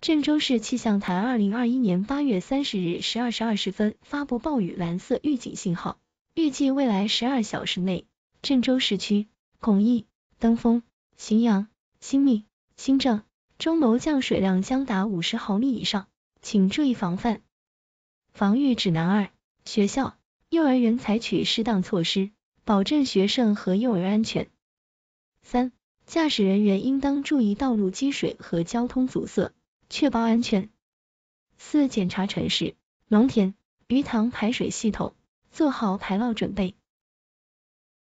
郑州市气象台二零二一年八月三十日十二时二十分发布暴雨蓝色预警信号，预计未来十二小时内，郑州市区巩义、登封、荥阳、新密、新郑、中牟降水量将达五十毫米以上，请注意防范。防御指南二：学校、幼儿园采取适当措施，保证学生和幼儿安全。三、驾驶人员应当注意道路积水和交通阻塞。确保安全。四、检查城市、农田、鱼塘排水系统，做好排涝准备。